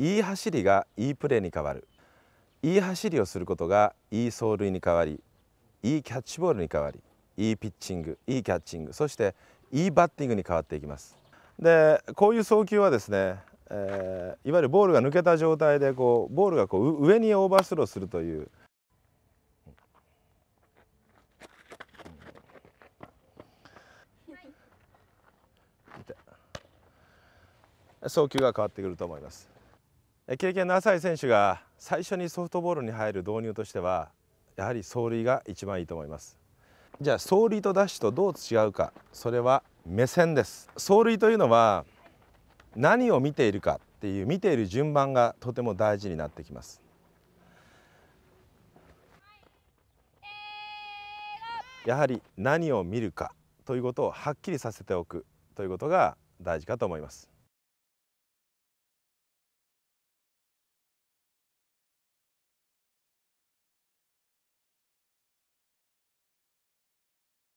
いい走りがいいプレーに変わるいい走りをすることがいい走塁に変わりいいキャッチボールに変わりいいピッチングいいキャッチングそしていいバッティングに変わっていきますでこういう送球はですね、えー、いわゆるボールが抜けた状態でこうボールがこう上にオーバースローするという送球が変わってくると思います。経験の浅い選手が最初にソフトボールに入る導入としてはやはり走塁が一番いいと思いますじゃあ走塁とダッシュとどう違うかそれは目線です走塁というのは何を見ているかっていう見ている順番がとても大事になってきますやはり何を見るかということをはっきりさせておくということが大事かと思います